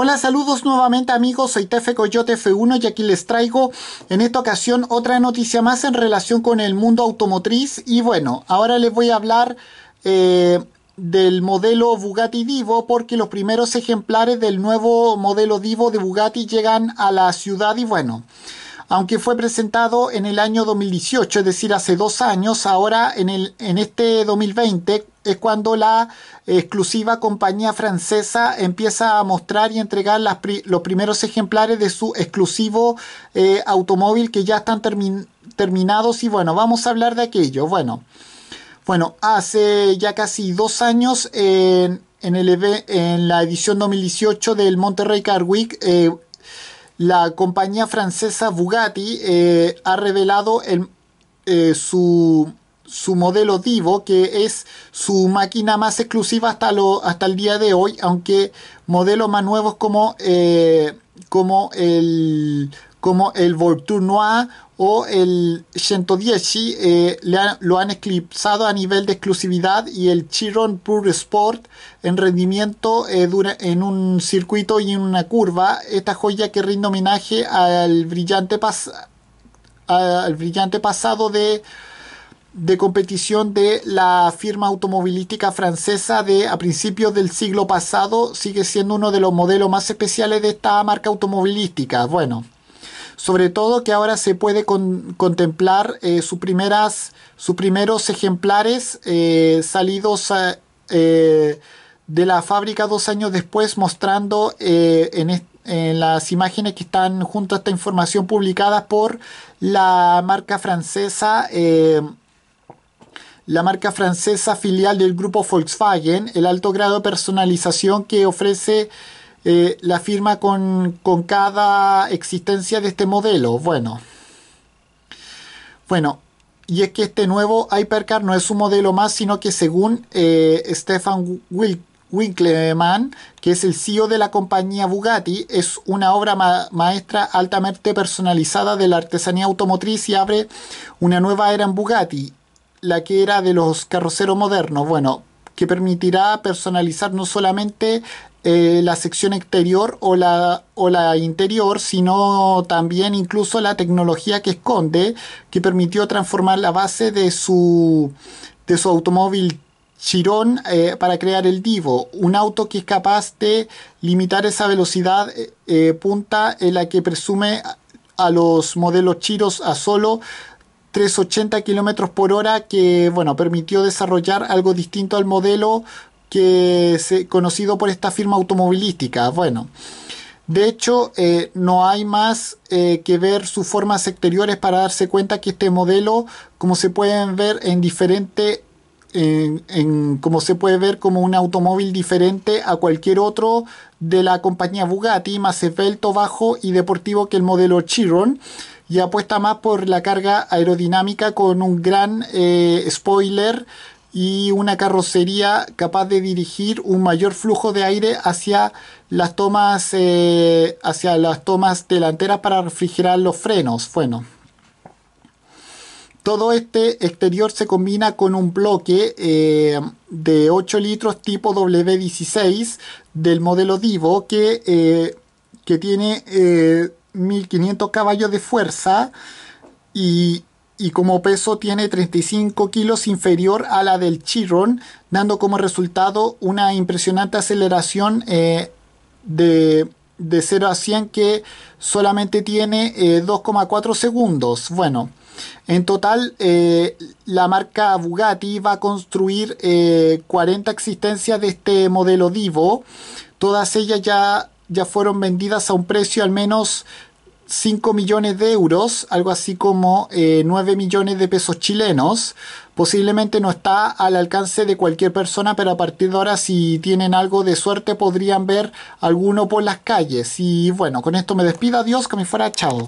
Hola, saludos nuevamente amigos, soy Tefe Coyote F1 y aquí les traigo en esta ocasión otra noticia más en relación con el mundo automotriz y bueno, ahora les voy a hablar eh, del modelo Bugatti Divo porque los primeros ejemplares del nuevo modelo Divo de Bugatti llegan a la ciudad y bueno, aunque fue presentado en el año 2018, es decir, hace dos años, ahora en, el, en este 2020 es cuando la exclusiva compañía francesa empieza a mostrar y entregar los primeros ejemplares de su exclusivo eh, automóvil que ya están terminados y bueno, vamos a hablar de aquello. Bueno, bueno hace ya casi dos años en, en la edición 2018 del Monterrey Car Week, eh, la compañía francesa Bugatti eh, ha revelado el, su su modelo Divo, que es su máquina más exclusiva hasta, lo, hasta el día de hoy, aunque modelos más nuevos como, eh, como el como el Noir o el 110 eh, lo han eclipsado a nivel de exclusividad y el Chiron Pure Sport en rendimiento eh, en un circuito y en una curva. Esta joya que rinde homenaje al brillante, al brillante pasado de de competición de la firma automovilística francesa de a principios del siglo pasado sigue siendo uno de los modelos más especiales de esta marca automovilística. Bueno, sobre todo que ahora se puede contemplar eh, sus, primeras, sus primeros ejemplares eh, salidos eh, de la fábrica dos años después mostrando en, en las imágenes que están junto a esta información publicadas por la marca francesa la marca francesa filial del grupo Volkswagen, el alto grado de personalización que ofrece eh, la firma con, cada existencia de este modelo. Bueno, bueno, y es que este nuevo Hypercar no es un modelo más, sino que según eh, Stefan Winkleman, que es el CEO de la compañía Bugatti, es una obra maestra altamente personalizada de la artesanía automotriz y abre una nueva era en Bugatti la que era de los carroceros modernos, bueno, que permitirá personalizar no solamente eh, la sección exterior o la, o la interior, sino también incluso la tecnología que esconde, que permitió transformar la base de su, de su automóvil Chirón eh, para crear el Divo, un auto que es capaz de limitar esa velocidad eh, punta en la que presume a los modelos chiros a solo 380 kilómetros por hora que bueno, permitió desarrollar algo distinto al modelo que se, conocido por esta firma automovilística. Bueno, de hecho, eh, no hay más eh, que ver sus formas exteriores para darse cuenta que este modelo, como se pueden ver en diferentes como se puede ver como un automóvil diferente a cualquier otro de la compañía Bugatti, más esbelto, bajo y deportivo que el modelo Chiron y apuesta más por la carga aerodinámica con un gran eh, spoiler y una carrocería capaz de dirigir un mayor flujo de aire hacia las tomas eh, hacia las tomas delanteras para refrigerar los frenos. Bueno, todo este exterior se combina con un bloque eh, de 8 litros tipo W16 del modelo Divo que, eh, que tiene 1500 eh, caballos de fuerza y, como peso tiene 35 kilos inferior a la del Chiron, dando como resultado una impresionante aceleración de de 0 a 100 que solamente tiene 2,4 eh, segundos. Bueno, en total eh, la marca Bugatti va a construir 40 eh, existencias de este modelo Divo. Todas ellas ya, ya fueron vendidas a un precio al menos 5 millones de euros, algo así como 9 eh, millones de pesos chilenos. Posiblemente no está al alcance de cualquier persona, pero a partir de ahora si tienen algo de suerte podrían ver alguno por las calles. Y bueno, con esto me despido, adiós, que me fuera, chao.